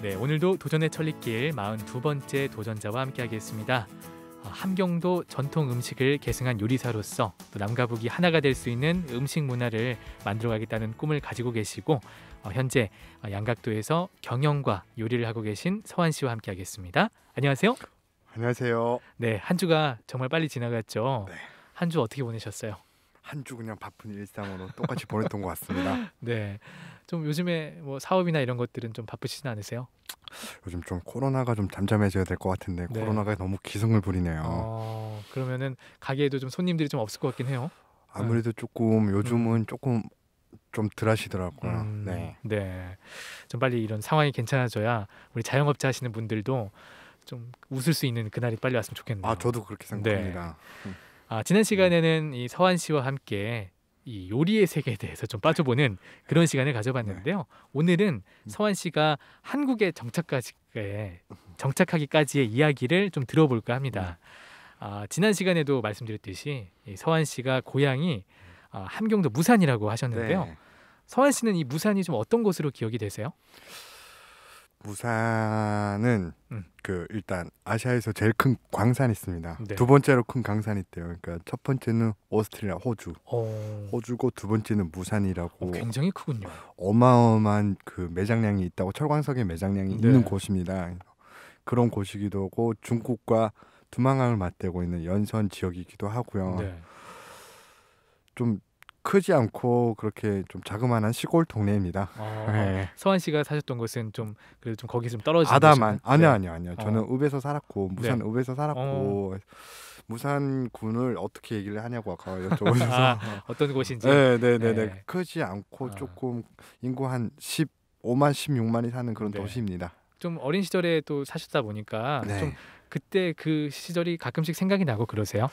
네, 오늘도 도전의 천리길 42번째 도전자와 함께하겠습니다. 아, 함경도 전통 음식을 계승한 요리사로서 또 남과 북이 하나가 될 수 있는 음식 문화를 만들어가겠다는 꿈을 가지고 계시고 어, 현재 양각도에서 경영과 요리를 하고 계신 서한 씨와 함께하겠습니다. 안녕하세요. 안녕하세요. 네, 한 주가 정말 빨리 지나갔죠. 네. 한주 어떻게 보내셨어요? 한주 그냥 바쁜 일상으로 똑같이 보냈던 것 같습니다. 네, 좀 요즘에 뭐 사업이나 이런 것들은 좀 바쁘시진 않으세요? 요즘 좀 코로나가 좀 잠잠해져야 될 것 같은데 네. 코로나가 너무 기승을 부리네요. 어, 그러면은 가게에도 좀 손님들이 좀 없을 것 같긴 해요. 아무래도 네. 조금 요즘은 음. 조금 좀 덜하시더라고요. 음, 네. 네. 좀 빨리 이런 상황이 괜찮아져야 우리 자영업자 하시는 분들도 좀 웃을 수 있는 그날이 빨리 왔으면 좋겠네요. 아, 저도 그렇게 생각합니다. 네. 음. 아, 지난 네. 시간에는 이 서한 씨와 함께 이 요리의 세계에 대해서 좀 빠져보는 그런 네. 시간을 가져봤는데요. 네. 오늘은 음. 서한 씨가 한국에 정착까지 정착하기까지의 이야기를 좀 들어볼까 합니다. 아, 지난 시간에도 말씀드렸듯이 이 서한 씨가 고향이 음. 아, 함경도 무산이라고 하셨는데요. 네. 서한 씨는 이 무산이 좀 어떤 곳으로 기억이 되세요? 부산은 음. 그 일단 아시아에서 제일 큰 광산이 있습니다. 네. 두 번째로 큰광산이 있대요. 그러니까 첫 번째는 오스트리아 호주. 오. 어. 호주고 두 번째는 부산이라고 오, 어, 굉장히 크군요. 어마어마한 그 매장량이 있다고 철광석의 매장량이 네. 있는 곳입니다. 그런 곳이기도 하고 중국과 두만강을 맞대고 있는 연선 지역이기도 하고요. 네. 좀 크지 않고 그렇게 좀 자그마한 시골 동네입니다. 아, 네. 서한 씨가 사셨던 곳은 좀 그래도 좀 거기 좀 떨어진 아담한 아니요 네. 아니요 아니요. 저는 어. 읍에서 살았고 네. 무산 네. 읍에서 살았고 어. 무산군을 어떻게 얘기를 하냐고 아까 여쭤보셔서 아, 어떤 곳인지 네네네 네, 네. 크지 않고 아. 조금 인구 한 15만 16만이 사는 그런 도시입니다. 좀 어린 시절에 또 사셨다 보니까 좀 그때 그 시절이 가끔씩 생각이 나고 그러세요?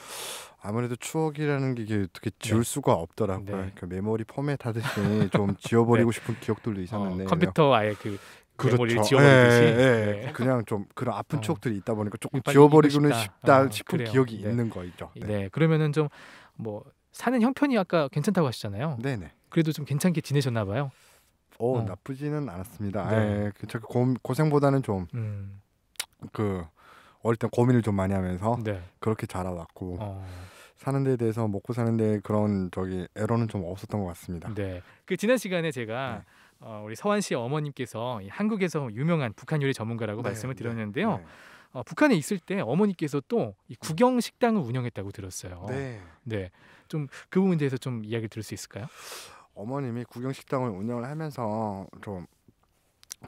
아무래도 추억이라는 게 어떻게 네. 지울 네. 수가 없더라고요. 네. 그 메모리 폼에다 듯이 좀 지워버리고 네. 싶은 기억들도 있었는데 어, 컴퓨터 아예 그 그렇죠. 메모리 예, 지워버리듯이 예, 예. 네. 그냥 좀 그런 아픈 어. 추억들이 있다 보니까 조금 지워버리고는 싶다, 어, 싶은 그래요. 기억이 네. 있는 거죠. 네, 그러면은 좀 뭐 사는 형편이 아까 괜찮다고 하시잖아요. 네네. 그래도 좀 괜찮게 지내셨나 봐요. 오, 어, 어, 나쁘지는 않았습니다. 네. 예, 그 그 고, 생보다는 좀그 음. 그 어릴 때 고민을 좀 많이 하면서 네. 그렇게 자라왔고 어. 사는 데 대해서 먹고 사는 데 그런 저기 애로는 좀 없었던 것 같습니다. 네. 그 지난 시간에 제가 네. 어, 우리 서환 씨 어머님께서 한국에서 유명한 북한 요리 전문가라고 네, 말씀을 네, 드렸는데요. 네, 어, 북한에 있을 때 어머니께서 또 이 국영 식당을 운영했다고 들었어요. 네. 네. 좀 그 부분에 대해서 좀 이야기를 들을 수 있을까요? 어머님이 국영 식당을 운영을 하면서 좀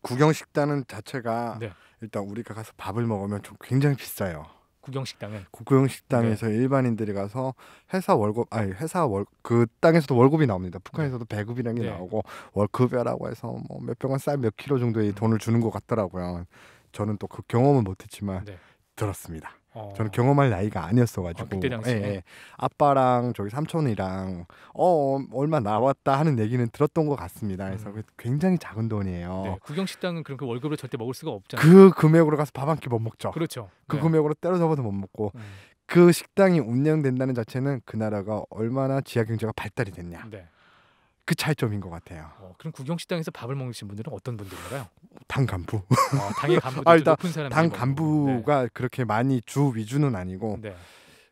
구경식당은 자체가 네. 일단 우리가 가서 밥을 먹으면 좀 굉장히 비싸요. 구경식당은 구경식당에서 네. 일반인들이 가서 회사 월급 아니 회사 월 그 땅에서도 월급이 나옵니다. 북한에서도 네. 배급이라는 게 네. 나오고 월급여라고 해서 뭐 몇 병은 쌀몇 킬로 정도의 음. 돈을 주는 것 같더라고요. 저는 또 그 경험은 못했지만 네. 들었습니다. 어. 저는 경험할 나이가 아니었어가지고 어, 그때 당시에 예, 예. 아빠랑 저기 삼촌이랑 어, 어 얼마 나왔다 하는 얘기는 들었던 것 같습니다. 그래서 음. 굉장히 작은 돈이에요. 네, 구경 식당은 그렇게 그 월급으 절대 먹을 수가 없잖아요. 그 금액으로 가서 밥 한 끼 못 먹죠. 그렇죠. 그 네. 금액으로 때려 잡아도 못 먹고 음. 그 식당이 운영된다는 자체는 그 나라가 얼마나 지하 경제가 발달이 됐냐. 네. 그 차이점인 것 같아요. 어, 그럼 구경식당에서 밥을 먹으신 분들은 어떤 분들인가요? 당 간부. 어, 당의 간부 아, 일단 당 간부가 네. 그렇게 많이 주 위주는 아니고 네.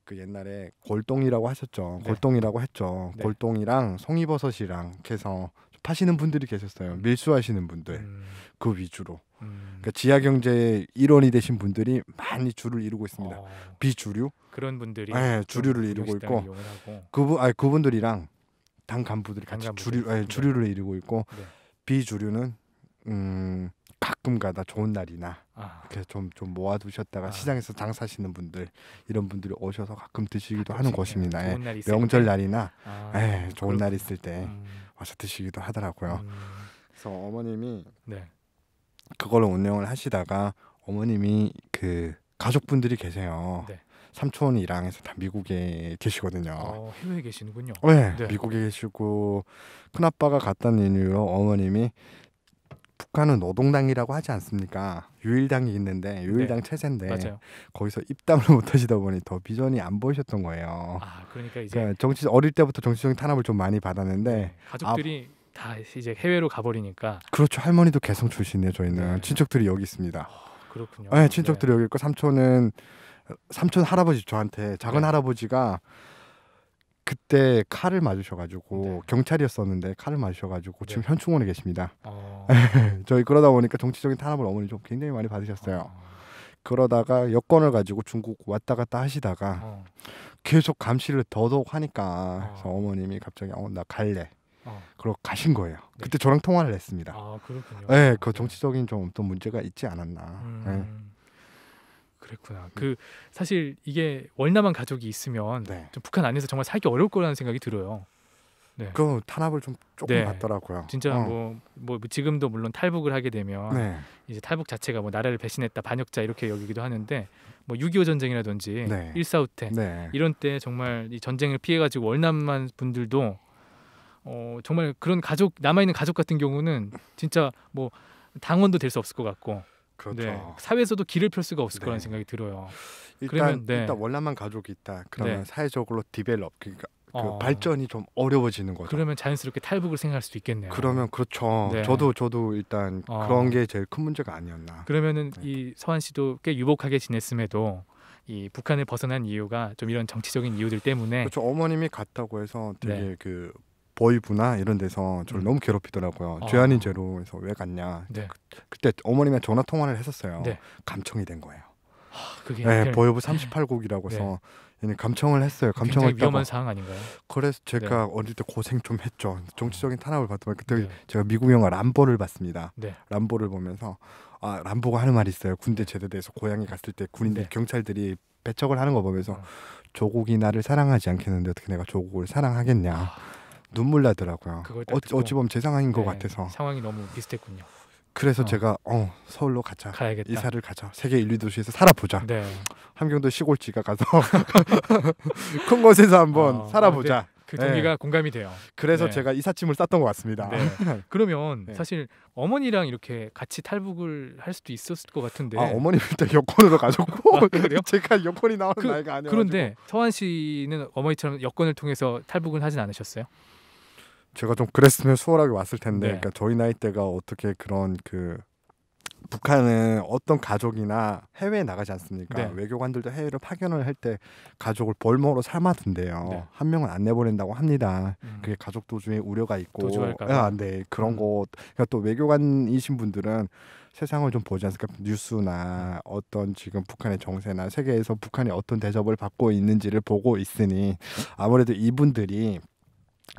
그 옛날에 골동이라고 하셨죠. 네. 골동이라고 했죠. 네. 골동이랑 송이버섯이랑 해서 파시는 분들이 계셨어요. 음. 밀수하시는 분들 음. 그 위주로. 음. 그러니까 지하 경제의 일원이 되신 분들이 많이 주를 이루고 있습니다. 어. 비주류 그런 분들이 네, 주류를 이루고 있고 그분 아 그분들이랑 당 간부들이 같이 당 주류 네, 주류를 이루고 있고 네. 비주류는 음 가끔가다 좋은 날이나 아. 이렇게 좀좀 모아두셨다가 아. 시장에서 장 사시는 하 분들 이런 분들이 오셔서 가끔 드시기도 예. 아, 하는 곳입니다. 예, 명절 날이나 예, 좋은 그렇구나. 날 있을 때 음. 와서 드시기도 하더라고요. 음. 그래서 어머님이 네. 그걸 운영을 하시다가 어머님이 그 가족분들이 계세요. 네. 삼촌이랑 해서 다 미국에 계시거든요. 어, 해외에 계시는군요. 네, 네, 미국에 계시고 큰아빠가 갔다는 이유로 어머님이 북한은 노동당이라고 하지 않습니까? 유일당이 있는데 유일당 네. 체제인데 맞아요. 거기서 입당을 못 하시다 보니 더 비전이 안 보이셨던 거예요. 아, 그러니까 이제 그러니까 정치 어릴 때부터 정치적인 탄압을 좀 많이 받았는데 네, 가족들이 아, 다 이제 해외로 가버리니까 그렇죠. 할머니도 개성 출신이에요. 저희는 네. 친척들이 여기 있습니다. 어, 그렇군요. 네, 친척들이 네. 여기 있고 삼촌은 삼촌 할아버지 저한테 작은 네. 할아버지가 그때 칼을 맞으셔가지고 네. 경찰이었었는데 칼을 맞으셔가지고 네. 지금 네. 현충원에 계십니다. 어... 저희 그러다 보니까 정치적인 탄압을 어머니 좀 굉장히 많이 받으셨어요. 어... 그러다가 여권을 가지고 중국 왔다 갔다 하시다가 어... 계속 감시를 더더욱 하니까 아. 그래서 어머님이 갑자기 어 나 갈래. 어. 그러고 가신 거예요. 네. 그때 저랑 통화를 했습니다. 아, 그렇군요. 네, 그 네. 정치적인 좀또 문제가 있지 않았나. 음... 그랬구나. 음. 그 사실 이게 월남한 가족이 있으면 네. 좀 북한 안에서 정말 살기 어려울 거라는 생각이 들어요. 네. 그 탄압을 좀 조금 네. 받더라고요. 진짜 뭐뭐 어. 뭐, 뭐 지금도 물론 탈북을 하게 되면 네. 이제 탈북 자체가 뭐 나라를 배신했다 반역자 이렇게 여기기도 하는데 뭐6.25 전쟁이라든지 네. 일사후퇴 때 네. 이런 때 정말 이 전쟁을 피해가지고 월남한 분들도 어 정말 그런 가족 남아 있는 가족 같은 경우는 진짜 뭐 당원도 될 수 없을 것 같고 그렇죠. 네, 사회에서도 길을 펼 수가 없을 네. 거라는 생각이 들어요. 일단, 그러면 네. 일단 월남한 가족이 있다. 그러면 네. 사회적으로 디벨롭 그러니까 그 어. 발전이 좀 어려워지는 거죠. 그러면 자연스럽게 탈북을 생각할 수도 있겠네요. 그러면 그렇죠. 네. 저도 저도 일단 어. 그런 게 제일 큰 문제가 아니었나. 그러면은 네. 이 서한 씨도 꽤 유복하게 지냈음에도 이 북한을 벗어난 이유가 좀 이런 정치적인 이유들 때문에 그렇죠. 어머님이 갔다고 해서 되게 네. 그 보이부나 이런 데서 저를 음. 너무 괴롭히더라고요. 아. 죄아닌 죄로 해서 왜 갔냐. 네. 그, 때어머님이 전화 통화를 했었어요. 네. 감청이 된 거예요. 아, 그게 네, 그냥... 보이부 38곡이라고 해서 얘 감청을 했어요. 감청을 위험한 상황 아닌가요? 그래서 제가 네. 어릴 때 고생 좀 했죠. 정치적인 어. 탄압을 받더만 그때 네. 제가 미국 영화 람보를 봤습니다. 람보를 보면서 아 람보가 하는 말이 있어요. 군대 제대돼서 고향에 갔을 때 군인들 경찰들이 배척을 하는 거 보면서 어. 조국이 나를 사랑하지 않겠는데 어떻게 내가 조국을 사랑하겠냐. 아. 눈물 나더라고요. 어, 찌 보면 제 상황인 네, 것 같아서 상황이 너무 비슷했군요. 그래서 어. 제가 어 서울로 가자 가야겠다. 이사를 가자 세계 인류 도시에서 살아보자 네. 함경도 시골지가 가서 큰 곳에서 한번 어, 어 살아보자 네. 그 동기가 네. 공감이 돼요 그래서 네. 제가 이삿짐을 쌌던 것 같습니다 네. 그러면 사실 어머니랑 이렇게 같이 탈북을 할 수도 있었을 것 같은데 아, 어머니는 일단 여권으로 가셨고 아, 그 제가 여권이 나오 그, 나이가 아니에요 그런데 서환 씨는 어머니처럼 여권을 통해서 탈북을 하진 않으셨어요? 제가 좀 그랬으면 수월하게 왔을 텐데, 네. 그러니까 저희 나이 때가 어떻게 그런 그 북한은 어떤 가족이나 해외에 나가지 않습니까? 네. 외교관들도 해외로 파견을 할 때 가족을 벌목으로 삼아둔대요. 네. 한 명은 안 내보낸다고 합니다. 음. 그게 가족 도중에 우려가 있고, 아, 네 그런 음. 거. 그러니까 또 외교관이신 분들은 세상을 좀 보지 않습니까? 뉴스나 어떤 지금 북한의 정세나 세계에서 북한이 어떤 대접을 받고 있는지를 보고 있으니 아무래도 이분들이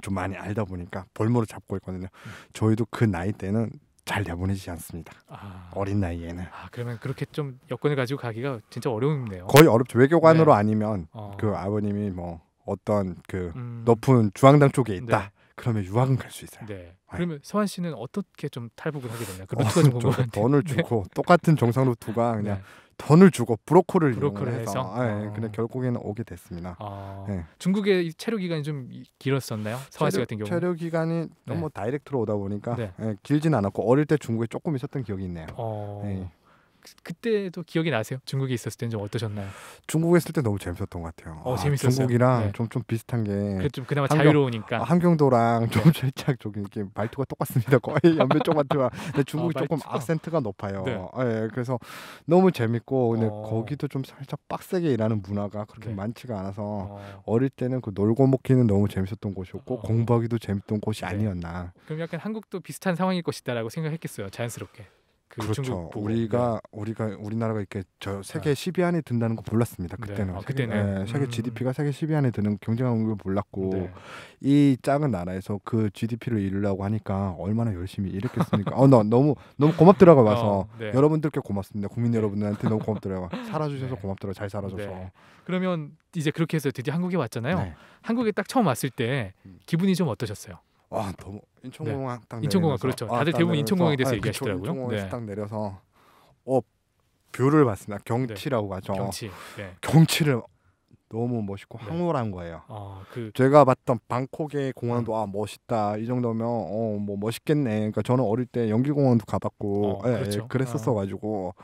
좀 많이 알다 보니까 볼모로 잡고 있거든요. 음. 저희도 그 나이 때는 잘 내보내지 않습니다. 아. 어린 나이에는. 아, 그러면 그렇게 좀 여건을 가지고 가기가 진짜 어려운데요. 거의 어렵죠. 외교관으로 네. 아니면 어. 그 아버님이 뭐 어떤 그 음. 높은 중앙당 쪽에 네. 있다. 네. 그러면 유학은 갈 수 있어요. 네. 아. 그러면 서한 씨는 어떻게 좀 탈북을 하게 됐나요? 그 루트가 어, 좀 궁금한데. 돈을 네. 주고 똑같은 정상 루트가 그냥 네. 돈을 주고 브로커를 브로커를 해서, 해서? 아, 예, 아. 근데 결국에는 오게 됐습니다. 아. 예. 중국의 체류 기간이 좀 길었었나요? 서하 씨 같은 경우 체류 기간이 너무 네. 뭐 다이렉트로 오다 보니까 네. 예, 길진 않았고 어릴 때 중국에 조금 있었던 기억이 있네요. 어. 예. 그때도 기억이 나세요? 중국에 있었을 때좀 어떠셨나요? 중국에 있을 때 너무 재밌었던 것 같아요. 어, 아, 재밌었어요. 중국이랑 좀좀 네. 비슷한 게좀 그 그나마 함경, 자유로우니까 함경도랑 네. 좀 살짝 좀 이렇게 말투가 똑같습니다. 거의 연변 쪽 말투가 중국이 어, 조금 악센트가 높아요. 네. 예, 그래서 너무 재밌고 근데 어. 거기도 좀 살짝 빡세게 일하는 문화가 그렇게 네. 많지가 않아서 어. 릴 때는 그 놀고 먹기는 너무 재밌었던 곳이었고 어. 공부하기도 재밌던 곳이 네. 아니었나. 그럼 약간 한국도 비슷한 상황일 것이다라고 생각했겠어요. 자연스럽게. 그 그렇죠. 우리가 네. 우리가 우리나라가 이렇게 저 세계 10위 안에 든다는 거 몰랐습니다. 네. 아, 그때는 네. 아, 그때는 세계, 음. GDP가 세계 10위 안에 드는 경쟁한 걸 몰랐고 네. 이 작은 나라에서 그 GDP를 이루려고 하니까 얼마나 열심히 일했겠습니까? 어, 나 너무 너무 고맙더라고 어, 와서 어, 여러분들께 고맙습니다. 국민 여러분들한테 너무 고맙더라고 살아주셔서 고맙더라고 잘 살아줘서. 그러면 이제 그렇게 해서 드디어 한국에 왔잖아요. 한국에 딱 처음 왔을 때 음. 기분이 좀 어떠셨어요? 와 아, 너무 인천공항 네. 딱 인천공항 그렇죠. 아, 다들 아, 대부분 인천공항에 대해서 아, 얘기하시더라고요. 그쵸, 인천공항에서 네. 딱 내려서 어 뷰를 봤습니다. 경치라고 하죠. 경치. 네. 경치를 너무 멋있고 네. 황홀한 거예요. 아, 그... 제가 봤던 방콕의 공항도 음. 아 멋있다 이 정도면 어뭐 멋있겠네. 그러니까 저는 어릴 때연기공항도 가봤고 어, 예, 그렇죠. 예, 그랬었어 가지고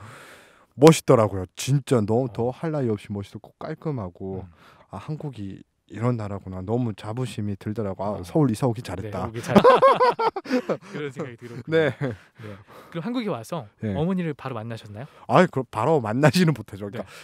멋있더라고요. 진짜 너무 어. 더할 나위 없이 멋있고 깔끔하고 음. 아 한국이 이런 나라구나 너무 자부심이 들더라고 아, 어. 서울 이사 오기 네, 잘했다. 네, 잘... 그런 생각이 들었고. 네. 네. 그럼 한국에 와서 네. 어머니를 바로 만나셨나요? 아, 그럼 바로 만나지는 못하죠. 그러니까 네.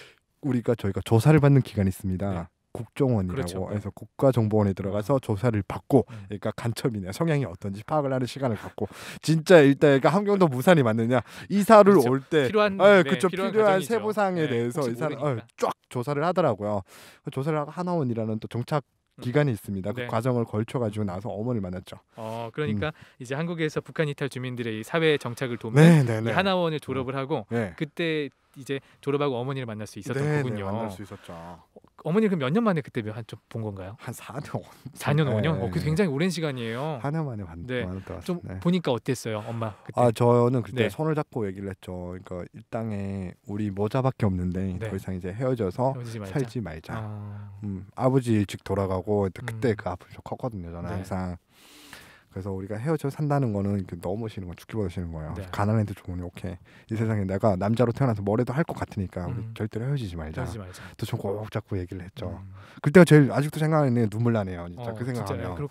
우리가 저희가 조사를 받는 기간이 있습니다. 네. 국정원이라고 그렇죠. 네. 해서 국가정보원에 들어가서 음. 조사를 받고 음. 그러니까 간첩이냐 성향이 어떤지 파악을 하는 시간을 갖고 진짜 일단 그러니까 함경도 무산이 맞느냐 이사를 그렇죠. 올때 필요한 에, 아, 네, 그쵸, 네, 필요한, 필요한 세부사항에 네, 대해서 이사를 어, 쫙 조사를 하더라고요. 그 조사를 하고 하나원이라는 또 정착 음. 기간이 있습니다. 그 네. 그 과정을 걸쳐 가지고 나서 어머니를 만났죠. 어, 그러니까 음. 이제 한국에서 북한 이탈 주민들의 사회 정착을 돕는 네, 네, 하나원을 음. 졸업을 하고 그때 이제 졸업하고 어머니를 만날 수 있었던 거군요. 만날 수 있었죠. 어머니 그럼 몇년 만에 그때 한좀 본 건가요? 한 4년. 4년 5년? 네. 어, 그 굉장히 오랜 시간이에요. 4년 만에 봤, 네. 좀 네. 보니까 어땠어요, 엄마? 그때? 아 저는 그때 네. 손을 잡고 얘기를 했죠. 그러니까 일당에 우리 모자밖에 없는데 네. 더 이상 이제 헤어져서 말자. 살지 말자. 아... 음, 아버지 일찍 돌아가고 그때 음. 그 아픔이 컸거든요. 저는 네. 항상 그래서 우리가 헤어져 산다는 거는 너무 싫은 거 죽기보다 싫은 거예요. 네. 가난해도 좋으니 오케이 이 세상에 내가 남자로 태어나서 뭐래도 할 것 같으니까 음. 우리 절대로 헤어지지 말자. 말자. 또 저꼭 자꾸 얘기를 했죠. 음. 그때가 제일 아직도 생각하는 눈물 나네요. 진짜 어, 그 생각하면 네,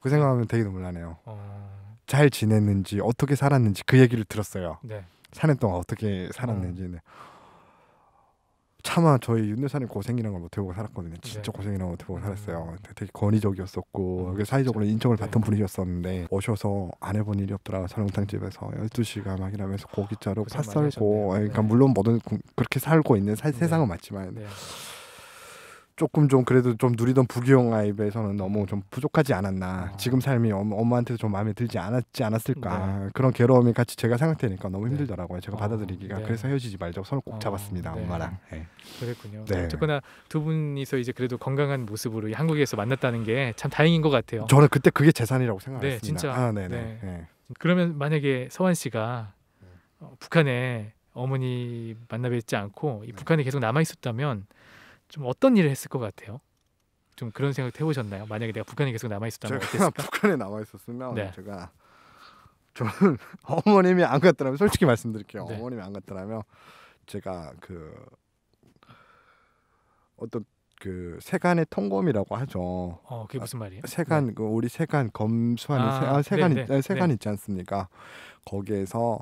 그 생각하면 되게 눈물 나네요. 어. 잘 지냈는지 어떻게 살았는지 그 얘기를 들었어요. 네. 사는 동안 어떻게 살았는지는. 어. 네. 차마 저희 윤여사님 고생이란걸 못해보고 살았거든요. 진짜 네. 고생이라걸 못해보고 음. 살았어요. 되게 권위적이었었고 음. 사회적으로 인정을 받던 네. 분이셨었는데 오셔서 안 해본 일이 없더라 설렁탕 집에서 12시간 막 일하면서 고기 자로 팥 썰고 그러니까 네. 물론 모든 그렇게 살고 있는 사, 네. 세상은 맞지만 네. 조금 좀 그래도 좀 누리던 부귀용 아이에서는 너무 좀 부족하지 않았나 아. 지금 삶이 엄마, 한테도좀 마음에 들지 않았지 않았을까 네. 그런 괴로움이 같이 제가 생각되니까 너무 네. 힘들더라고요 제가 아, 받아들이기가 네. 그래서 헤어지지 말자고 손을 꼭 아, 잡았습니다 네. 엄마랑 네. 그랬군요 네. 어쨌거나 두 분이서 이제 그래도 건강한 모습으로 한국에서 만났다는 게 참 다행인 것 같아요 저는 그때 그게 재산이라고 네, 생각했습니다 진짜. 아, 네네. 그러면 만약에 서환 씨가 어, 북한에 어머니 만나뵙지 않고 북한에 계속 남아 있었다면 좀 어떤 일을 했을 것 같아요? 좀 그런 생각 해보셨나요? 만약에 내가 북한에 계속 남아 있었다면 어땠을까? 북한에 남아 있었으면 네. 제가 저는 어머님이 안 갔더라면 솔직히 말씀드릴게요. 네. 어머님이 안 갔더라면 제가 그 어떤 그 세간의 통검이라고 하죠. 어, 그게 아, 무슨 말이에요? 세간 네. 그 우리 세간 검수하는 아, 아 세간 네, 네. 아, 세간 네. 있지 않습니까? 거기에서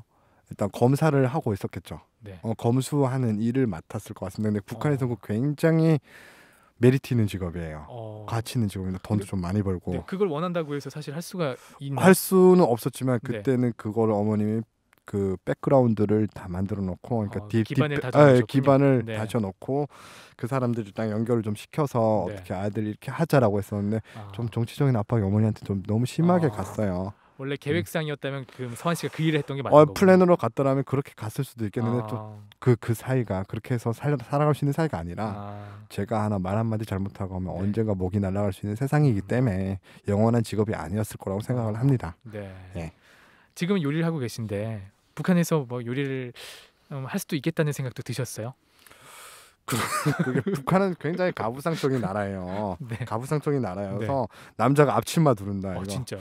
일단 검사를 하고 있었겠죠. 네. 어, 검수하는 일을 맡았을 것 같습니다. 근데 북한에서는 어. 그 굉장히 메리트 있는 직업이에요. 어... 가치 있는 직업이나 돈도 좀 많이 벌고. 네, 그걸 원한다고 해서 사실 할 수가 있는. 할 수는 없었지만 네. 그때는 네. 그걸 어머님이 그 백그라운드를 다 만들어 놓고 그러니까 어, 딥, 기반을 딥, 아, 예, 기반을 네. 다져 놓고 그 사람들이 딱 연결을 좀 시켜서 네. 어떻게 아들 이렇게 하자라고 했었는데 아. 좀 정치적인 압박이 어머니한테 좀 너무 심하게 아. 갔어요. 원래 음. 계획상이었다면 그 서한 씨가 그 일을 했던 게 맞는 어, 거고. 플랜으로 갔더라면 그렇게 갔을 수도 있겠는데 아. 또그그 그 사이가 그렇게 해서 살 살아갈 수 있는 사이가 아니라 아. 제가 하나 말 한마디 잘못하고 하면 네. 언젠가 목이 날아갈 수 있는 세상이기 음. 때문에 영원한 직업이 아니었을 거라고 생각을 아. 합니다. 네. 예. 지금 요리를 하고 계신데 북한에서 뭐 요리를 음, 할 수도 있겠다는 생각도 드셨어요? 그, 그게 북한은 굉장히 가부상적인 나라예요. 네. 가부상적인 나라여서 네. 남자가 앞치마 두른다. 어, 진짜요?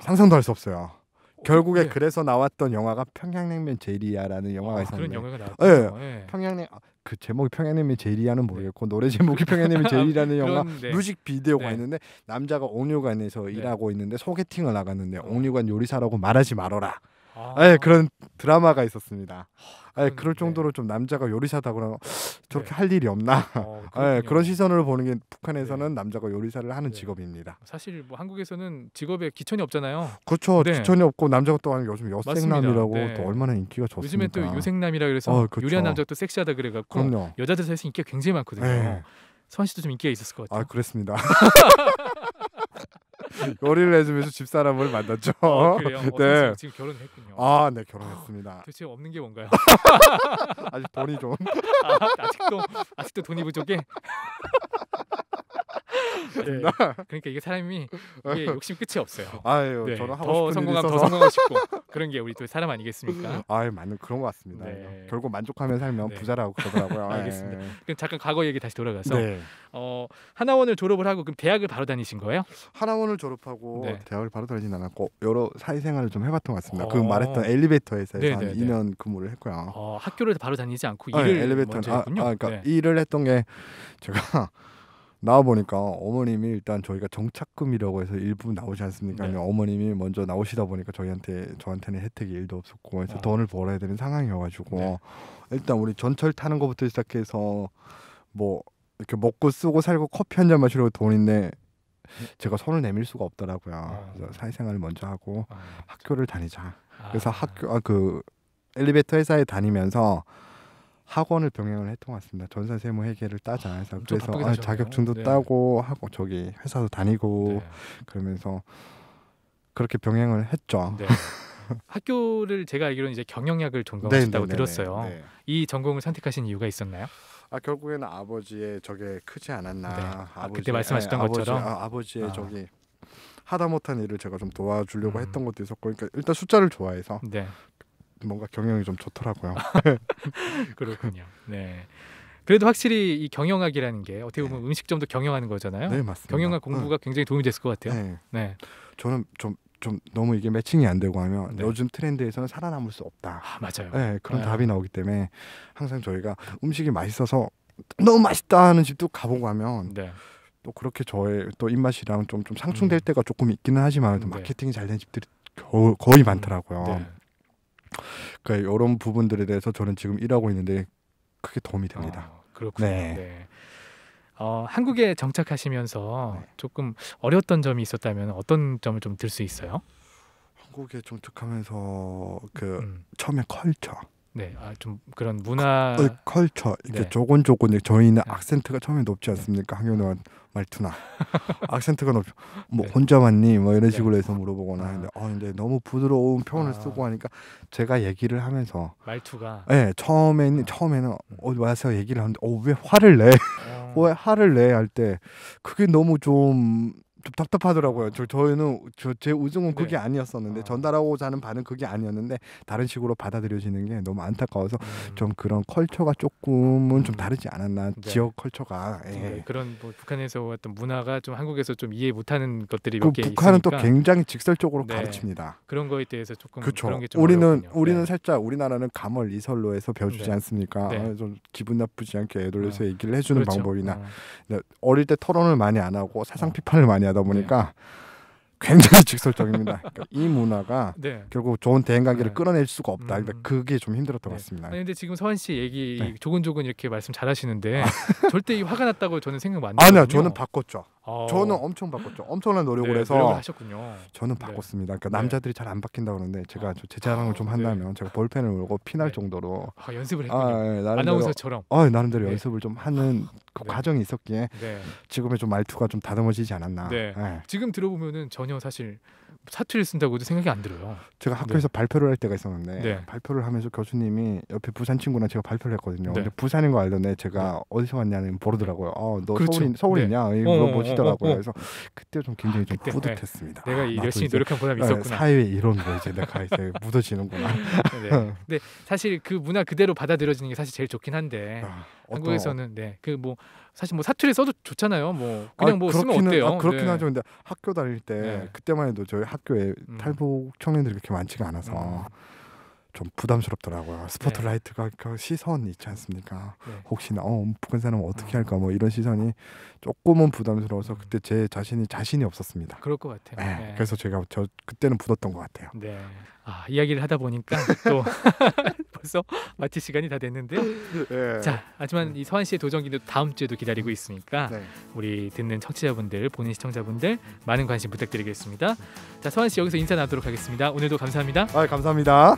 상상도 할 수 없어요. 어, 결국에 네. 그래서 나왔던 영화가 평양냉면 제리야라는 영화가 아, 있었는데 그런 영화가 나왔죠. 네. 네. 평양냉 아, 그 제목이 평양냉면 제리야는 네. 모르겠고 노래 제목이 평양냉면 제리라는 영화 네. 뮤직 비디오가 네. 있는데 남자가 옥류관에서 일하고 있는데 소개팅을 나갔는데 어. 옥류관 요리사라고 말하지 말어라. 아. 네, 그런 드라마가 있었습니다. 아, 네, 그럴 정도로 좀 남자가 요리사다고 하면 네. 저렇게 네. 할 일이 없나 어, 네, 그런 시선으로 보는 게 북한에서는 네. 남자가 요리사를 하는 네. 직업입니다. 사실 뭐 한국에서는 직업에 기천이 없잖아요. 그렇죠. 기천이 없고 남자가 또 요즘 여생남이라고 또 얼마나 인기가 좋습니까. 요즘에 또 유생남이라 그래서 어, 그렇죠. 요리한 남자가 또 섹시하다 그래갖고 여자들 사이에서 인기가 굉장히 많거든요. 선 씨도 좀 인기가 있었을 것 같아요. 아 그랬습니다. 요리를 해주면서 집사람을 만났죠. 어, 그래요. 어, 네. 지금 결혼했군요. 아, 네, 결혼했습니다. 도대체 아, 없는 게 뭔가요? 아직 돈이 좀. 아, 아직도 아직도 돈이 부족해. 네. 그러니까 이게 사람이 이게 어. 욕심 끝이 없어요. 아유, 네. 저는 하고 싶은 성공하면 더 성공하고 싶고 그런 게 우리 또 사람 아니겠습니까? 아유, 많은 그런 것 같습니다. 네. 결국 만족하면 살면 네. 부자라고 그러더라고요. 알겠습니다. 예. 그럼 잠깐 과거 얘기 다시 돌아가서 네. 어, 하나원을 졸업을 하고 그럼 대학을 바로 다니신 거예요? 하나원을 졸업하고 네. 대학을 바로 다니진 않았고 여러 사회생활을 좀 해봤던 것 같습니다. 그 어. 그 말했던 엘리베이터 에서 네네네. 2년 근무를 했고요. 어, 학교를 바로 다니지 않고 아, 예, 일을 아, 엘리베이터 아, 아, 그러니까 일을 했던 게 제가 나와보니까 어머님이 일단 저희가 정착금이라고 해서 일부 나오지 않습니까? 네. 그러니까 어머님이 먼저 나오시다 보니까 저희한테 저한테는 혜택이 일도 없었고 해서 아. 돈을 벌어야 되는 상황이어가지고 네. 일단 우리 전철 타는 것부터 시작해서 뭐 이렇게 먹고 쓰고 살고 커피 한 잔 마시려고 돈인데 제가 손을 내밀 수가 없더라고요. 아. 그래서 사회생활을 먼저 하고 아. 학교를 다니자. 그래서 아. 학교 아 그 엘리베이터 회사에 다니면서 학원을 병행을 했던 것같습니다 전산 세무 회계를 따지않아서 아, 그래서 아, 자격증도 네. 따고 하고 저기 회사도 다니고 네. 그러면서 그렇게 병행을 했죠. 네. 학교를 제가 알기로는 이제 경영학을 전공하셨다고 네, 네, 네, 들었어요. 이 전공을 선택하신 이유가 있었나요? 아 결국에는 아버지의 저게 크지 않았나. 아버지, 아, 그때 말씀하셨던 예, 아니, 것처럼 아버지, 아, 버지의 아. 저기 하다 못한 일을 제가 좀 도와주려고 음. 했던 것도 있었고, 그러니까 일단 숫자를 좋아해서 뭔가 경영이 좀 좋더라고요. 그렇군요. 네. 그래도 확실히 이 경영학이라는 게 어떻게 보면 네. 음식점도 경영하는 거잖아요. 네, 맞습니다. 경영학 공부가 응. 굉장히 도움이 됐을 것 같아요. 네. 네. 저는 좀 좀 너무 이게 매칭이 안 되고 하면 네. 요즘 트렌드에서는 살아남을 수 없다. 아, 맞아요. 네, 그런 네. 답이 나오기 때문에 항상 저희가 음식이 맛있어서 너무 맛있다 하는 집도 가보고 하면 네. 또 그렇게 저의 또 입맛이랑 좀, 좀 상충될 음. 때가 조금 있기는 하지만 네. 마케팅이 잘 된 집들이 거의 음. 많더라고요. 네. 그러니까 이런 부분들에 대해서 저는 지금 일하고 있는데 크게 도움이 됩니다. 아, 그렇군요. 네. 네. 어, 한국에 정착하시면서 네. 조금 어려웠던 점이 있었다면 어떤 점을 좀 들 수 있어요? 한국에 정착하면서 그 음. 처음에 컬처. 네, 아, 좀 그런 문화 컬, 어, 컬처 이게 네. 조곤조곤 저희는 네. 악센트가 처음에 높지 네. 않습니까? 한국은 말투나 악센트가 높여 뭐 네. 혼자 왔니 뭐 이런 네. 식으로 네. 해서 물어보거나 아. 는데어 아, 근데 너무 부드러운 표현을 아. 쓰고 하니까 제가 얘기를 하면서 말투가 예 네, 처음에는 아. 처음에는 음. 어디 와서 얘기를 하는데 어왜 화를 내왜 어. 화를 내 할 때 그게 너무 좀좀 답답하더라고요. 저 저희는 저, 제 우승은 네. 그게 아니었었는데 아. 전달하고자 하는 바는 그게 아니었는데 다른 식으로 받아들여지는 게 너무 안타까워서 음. 좀 그런 컬처가 조금은 음. 좀 다르지 않았나 네. 지역 컬처가 예. 네. 그런 뭐 북한에서 왔던 문화가 좀 한국에서 좀 이해 못하는 것들이 그 북한은 있으니까. 또 굉장히 직설적으로 네. 가르칩니다. 그런 거에 대해서 조금 그쵸. 그런 게좀 우리는 어렵군요. 우리는 네. 살짝 우리나라는 감을 이설로 해서 배워주지 네. 않습니까? 아, 좀 기분 나쁘지 않게 애들에서 아. 얘기를 해주는 그렇죠. 방법이나 아. 어릴 때 토론을 많이 안 하고 사상 아. 비판을 많이 하다 다니다 네. 보니까 굉장히 직설적입니다. 그러니까 이 문화가 네. 결국 좋은 대인 관계를 네. 끌어낼 수가 없다. 그러니까 음. 그게좀 힘들었던 네. 것 같습니다. 아니, 데 지금 서한 씨 얘기 네. 조근조근 이렇게 말씀 잘하시는데 아. 절대 화가 났다고 저는 생각 안 아니요, 저는 바꿨죠. 어. 저는 엄청 바꿨죠. 엄청난 노력을 네, 해서 노력을 하셨군요. 저는 네. 바꿨습니다. 그러니까 남자들이 잘 안 바뀐다 그러는데 제가 아. 제 자랑을 좀 아, 한다면 제가 볼펜을 울고 피날 정도로 아, 연습을 아, 했군요. 아, 나름대로, 아나운서처럼. 아, 나름대로 연습을 좀 하는 그 네. 과정이 있었기에 네. 지금의 좀 말투가 좀 다듬어지지 않았나. 네. 예. 지금 들어보면은 전혀 사실 사투리를 쓴다고도 생각이 안 들어요. 제가 네. 학교에서 발표를 할 때가 있었는데 네. 발표를 하면서 교수님이 옆에 부산 친구랑 제가 발표를 했거든요. 네. 근데 부산인 거 알던데 제가 어디서 왔냐는 모르더라고요. 어, 너 그렇죠. 서울 서울이냐 물어보시더라고요. 어, 어, 어, 그래서 그때 좀 굉장히 아, 좀 그때, 뿌듯했습니다. 내가 이, 열심히 노력한 보람이 예, 있었구나. 사회 이런 거 이제 내가 이제 묻어지는구나. 네. 근데 사실 그 문화 그대로 받아들여지는 게 사실 제일 좋긴 한데. 아. 한국에서는 네그 뭐 사실 뭐 사투리 써도 좋잖아요. 뭐 그냥 아, 뭐 그렇기는, 쓰면 어때요? 아, 그렇긴 네. 하죠. 근데 학교 다닐 때 네. 그때만 해도 저희 학교에 음. 탈북 청년들이 그렇게 많지가 않아서 음. 좀 부담스럽더라고요. 네. 스포트라이트가 그 시선 있지 않습니까? 네. 혹시나 어 음, 북한 사람 어떻게 아. 할까 뭐 이런 시선이 조금은 부담스러워서 음. 그때 제 자신이 자신이 없었습니다. 그럴 것 같아요. 예. 네. 그래서 제가 저 그때는 부었던것 같아요. 네. 아 이야기를 하다 보니까 또 벌써 마칠 시간이 다 됐는데요. 네. 자, 하지만 음. 이 서한 씨의 도전기도 다음 주에도 기다리고 있으니까 네. 우리 듣는 청취자분들, 본인 시청자분들 많은 관심 부탁드리겠습니다. 자, 서한 씨 여기서 인사 나도록 누 하겠습니다. 오늘도 감사합니다. 아, 감사합니다.